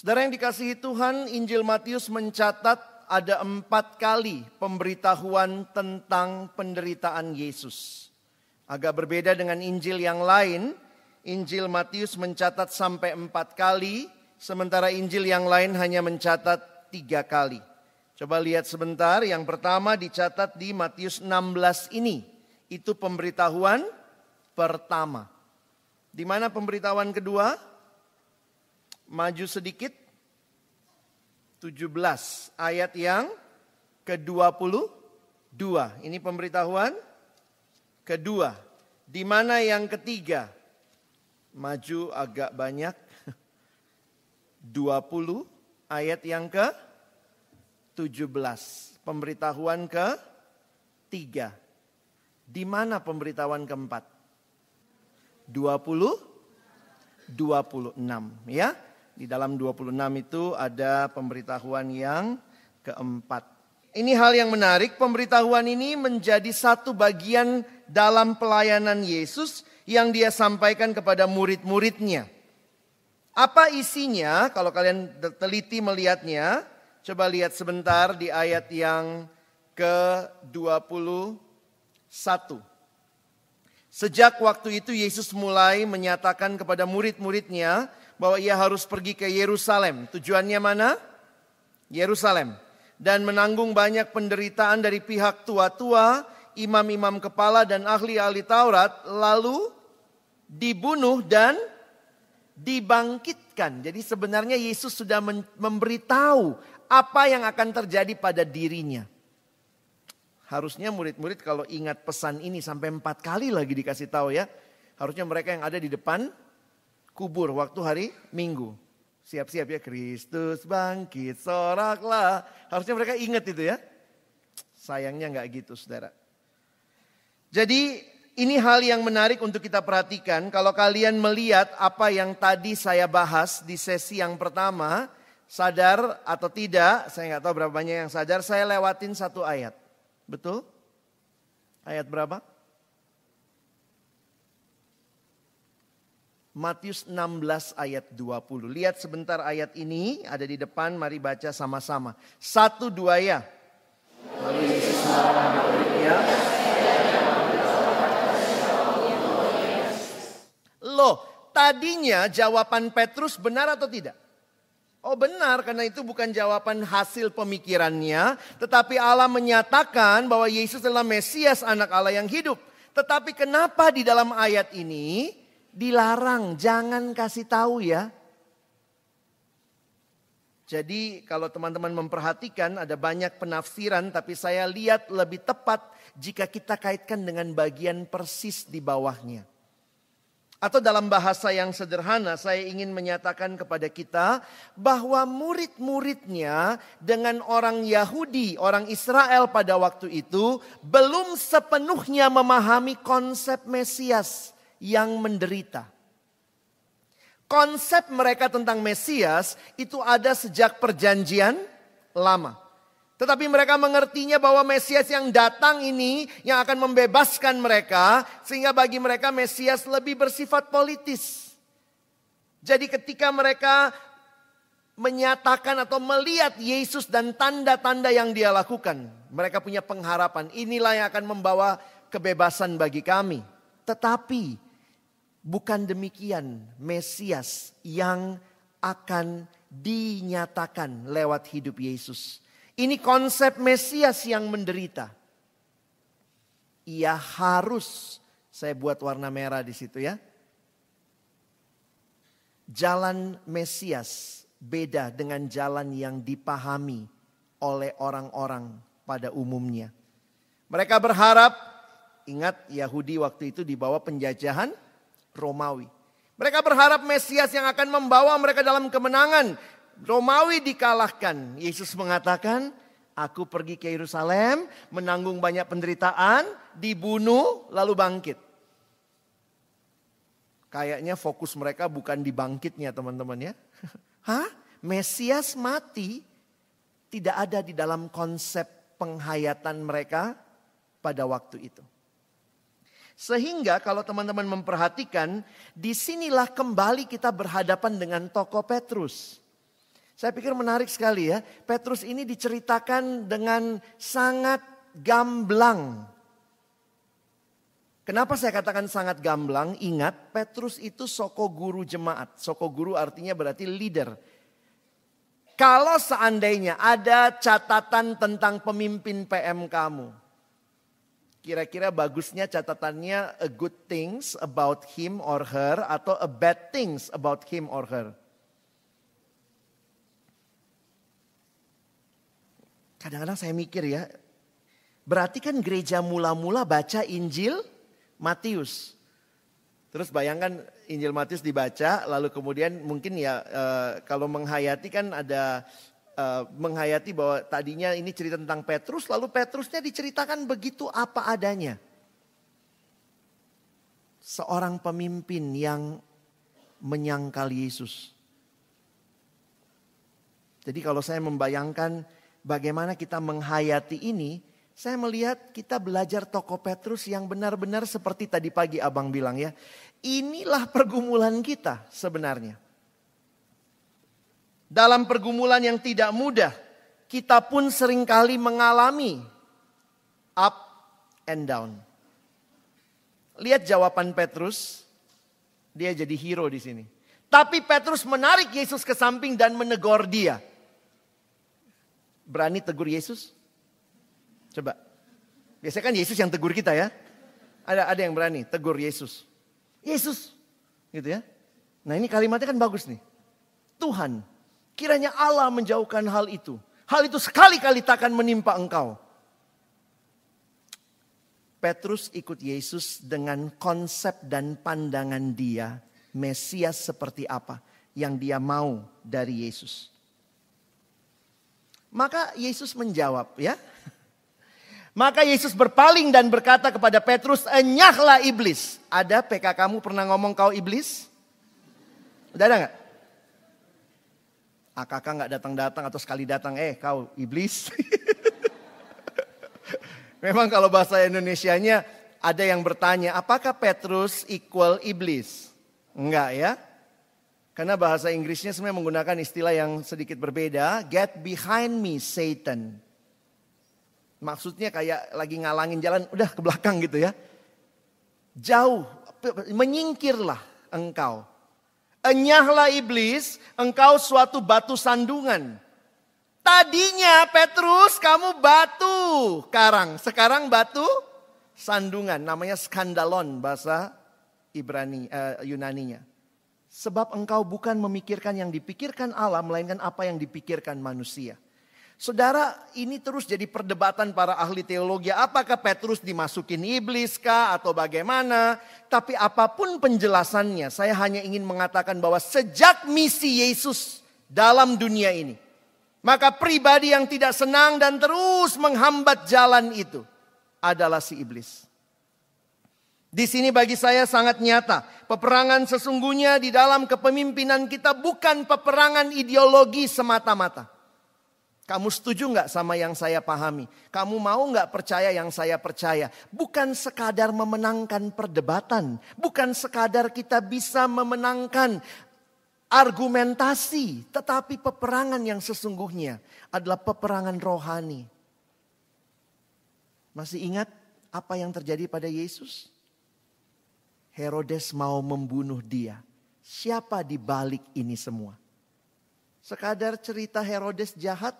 Saudara yang dikasihi Tuhan, Injil Matius mencatat ada empat kali pemberitahuan tentang penderitaan Yesus. Agak berbeda dengan Injil yang lain, Injil Matius mencatat sampai empat kali, sementara Injil yang lain hanya mencatat tiga kali. Coba lihat sebentar, yang pertama dicatat di Matius 16 ini. Itu pemberitahuan pertama. Di mana pemberitahuan kedua? Maju sedikit. 17 ayat yang ke-22. Ini pemberitahuan kedua. Di mana yang ketiga? Maju agak banyak. 20 ayat yang ke-17. Pemberitahuan ke-3. Di mana pemberitahuan keempat? 20 26 ya. Di dalam 26 itu ada pemberitahuan yang keempat. Ini hal yang menarik, pemberitahuan ini menjadi satu bagian dalam pelayanan Yesus yang dia sampaikan kepada murid-muridnya. Apa isinya? Kalau kalian teliti melihatnya, coba lihat sebentar di ayat yang ke-21. Sejak waktu itu Yesus mulai menyatakan kepada murid-muridnya bahwa ia harus pergi ke Yerusalem. Tujuannya mana? Yerusalem. Dan menanggung banyak penderitaan dari pihak tua-tua, imam-imam kepala dan ahli-ahli Taurat, lalu dibunuh dan dibangkitkan. Jadi sebenarnya Yesus sudah memberitahu apa yang akan terjadi pada dirinya. Harusnya murid-murid kalau ingat pesan ini sampai empat kali lagi dikasih tahu ya. Harusnya mereka yang ada di depan kubur waktu hari Minggu. Siap-siap ya Kristus bangkit soraklah. Harusnya mereka ingat itu ya. Sayangnya nggak gitu saudara. Jadi ini hal yang menarik untuk kita perhatikan. Kalau kalian melihat apa yang tadi saya bahas di sesi yang pertama, sadar atau tidak, saya nggak tahu berapa banyak yang sadar, saya lewatin satu ayat. Betul? Ayat berapa? Matius 16 ayat 20. Lihat sebentar ayat ini ada di depan, mari baca sama-sama. Satu dua ya. Loh, tadinya jawaban Petrus benar atau tidak? Oh benar, karena itu bukan jawaban hasil pemikirannya. Tetapi Allah menyatakan bahwa Yesus adalah Mesias anak Allah yang hidup. Tetapi kenapa di dalam ayat ini dilarang, jangan kasih tahu ya. Jadi kalau teman-teman memperhatikan ada banyak penafsiran tapi saya lihat lebih tepat jika kita kaitkan dengan bagian persis di bawahnya. Atau dalam bahasa yang sederhana saya ingin menyatakan kepada kita bahwa murid-muridnya dengan orang Yahudi, orang Israel pada waktu itu belum sepenuhnya memahami konsep Mesias yang menderita. Konsep mereka tentang Mesias itu ada sejak perjanjian lama. Tetapi mereka mengertinya bahwa Mesias yang datang ini yang akan membebaskan mereka. Sehingga bagi mereka Mesias lebih bersifat politis. Jadi ketika mereka menyatakan atau melihat Yesus dan tanda-tanda yang dia lakukan. Mereka punya pengharapan inilah yang akan membawa kebebasan bagi kami. Tetapi Bukan demikian Mesias yang akan dinyatakan lewat hidup Yesus. Ini konsep Mesias yang menderita. Ia harus, saya buat warna merah di situ ya. Jalan Mesias beda dengan jalan yang dipahami oleh orang-orang pada umumnya. Mereka berharap, ingat Yahudi waktu itu dibawa penjajahan, Romawi. Mereka berharap Mesias yang akan membawa mereka dalam kemenangan. Romawi dikalahkan. Yesus mengatakan, aku pergi ke Yerusalem, menanggung banyak penderitaan, dibunuh, lalu bangkit. Kayaknya fokus mereka bukan di bangkitnya teman-teman ya. Hah? Mesias mati tidak ada di dalam konsep penghayatan mereka pada waktu itu. Sehingga kalau teman-teman memperhatikan, disinilah kembali kita berhadapan dengan tokoh Petrus. Saya pikir menarik sekali ya, Petrus ini diceritakan dengan sangat gamblang. Kenapa saya katakan sangat gamblang? Ingat, Petrus itu soko guru jemaat. Soko guru artinya berarti leader. Kalau seandainya ada catatan tentang pemimpin PM kamu, Kira-kira bagusnya catatannya a good things about him or her atau a bad things about him or her. Kadang-kadang saya mikir ya, berarti kan gereja mula-mula baca Injil Matius. Terus bayangkan Injil Matius dibaca, lalu kemudian mungkin ya e, kalau menghayati kan ada Eh, menghayati bahwa tadinya ini cerita tentang Petrus, lalu Petrusnya diceritakan begitu apa adanya. Seorang pemimpin yang menyangkal Yesus. Jadi kalau saya membayangkan bagaimana kita menghayati ini, saya melihat kita belajar toko Petrus yang benar-benar seperti tadi pagi abang bilang ya. Inilah pergumulan kita sebenarnya dalam pergumulan yang tidak mudah, kita pun seringkali mengalami up and down. Lihat jawaban Petrus, dia jadi hero di sini. Tapi Petrus menarik Yesus ke samping dan menegur dia. Berani tegur Yesus? Coba. Biasanya kan Yesus yang tegur kita ya. Ada ada yang berani tegur Yesus. Yesus gitu ya. Nah, ini kalimatnya kan bagus nih. Tuhan, Kiranya Allah menjauhkan hal itu. Hal itu sekali-kali tak akan menimpa engkau. Petrus ikut Yesus dengan konsep dan pandangan dia, Mesias seperti apa yang dia mau dari Yesus. Maka Yesus menjawab, ya. Maka Yesus berpaling dan berkata kepada Petrus, "Enyahlah iblis." Ada PK kamu pernah ngomong kau iblis? Udah ada nggak? Ah, AKK nggak datang-datang atau sekali datang, eh kau iblis. Memang kalau bahasa Indonesianya ada yang bertanya, apakah Petrus equal iblis? Enggak ya. Karena bahasa Inggrisnya sebenarnya menggunakan istilah yang sedikit berbeda, get behind me Satan. Maksudnya kayak lagi ngalangin jalan, udah ke belakang gitu ya. Jauh, menyingkirlah engkau. Enyahlah iblis, engkau suatu batu sandungan. Tadinya Petrus kamu batu karang, sekarang batu sandungan. Namanya skandalon bahasa Ibrani uh, eh, nya Sebab engkau bukan memikirkan yang dipikirkan Allah melainkan apa yang dipikirkan manusia. Saudara, ini terus jadi perdebatan para ahli teologi. Apakah Petrus dimasukin iblis kah atau bagaimana? Tapi apapun penjelasannya, saya hanya ingin mengatakan bahwa sejak misi Yesus dalam dunia ini, maka pribadi yang tidak senang dan terus menghambat jalan itu adalah si iblis. Di sini bagi saya sangat nyata, peperangan sesungguhnya di dalam kepemimpinan kita bukan peperangan ideologi semata-mata. Kamu setuju nggak sama yang saya pahami? Kamu mau nggak percaya yang saya percaya? Bukan sekadar memenangkan perdebatan, bukan sekadar kita bisa memenangkan argumentasi, tetapi peperangan yang sesungguhnya adalah peperangan rohani. Masih ingat apa yang terjadi pada Yesus? Herodes mau membunuh dia. Siapa di balik ini semua? Sekadar cerita Herodes jahat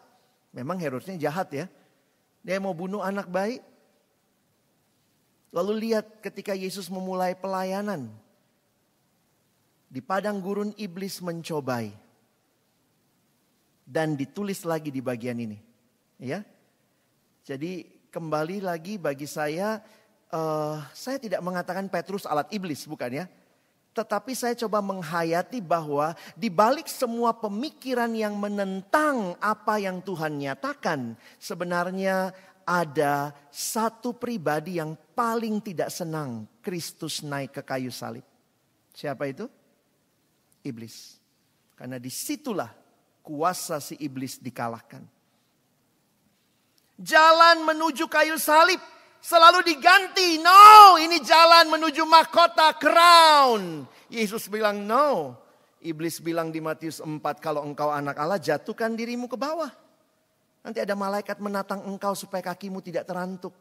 Memang Herodesnya jahat ya. Dia mau bunuh anak bayi. Lalu lihat ketika Yesus memulai pelayanan. Di padang gurun iblis mencobai. Dan ditulis lagi di bagian ini. Ya. Jadi kembali lagi bagi saya, uh, saya tidak mengatakan Petrus alat iblis, bukan ya. Tetapi saya coba menghayati bahwa di balik semua pemikiran yang menentang apa yang Tuhan nyatakan, sebenarnya ada satu pribadi yang paling tidak senang Kristus naik ke kayu salib. Siapa itu? Iblis. Karena disitulah kuasa si iblis dikalahkan. Jalan menuju kayu salib selalu diganti. No, ini jalan menuju mahkota crown. Yesus bilang no. Iblis bilang di Matius 4, kalau engkau anak Allah jatuhkan dirimu ke bawah. Nanti ada malaikat menatang engkau supaya kakimu tidak terantuk.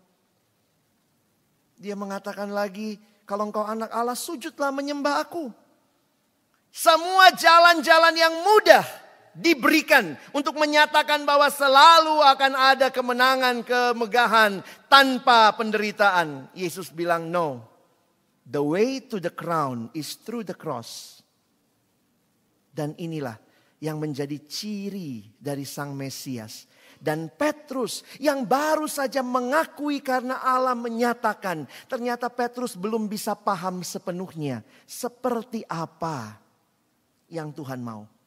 Dia mengatakan lagi, kalau engkau anak Allah sujudlah menyembah aku. Semua jalan-jalan yang mudah diberikan untuk menyatakan bahwa selalu akan ada kemenangan, kemegahan tanpa penderitaan. Yesus bilang, "No. The way to the crown is through the cross." Dan inilah yang menjadi ciri dari Sang Mesias dan Petrus yang baru saja mengakui karena Allah menyatakan. Ternyata Petrus belum bisa paham sepenuhnya seperti apa yang Tuhan mau.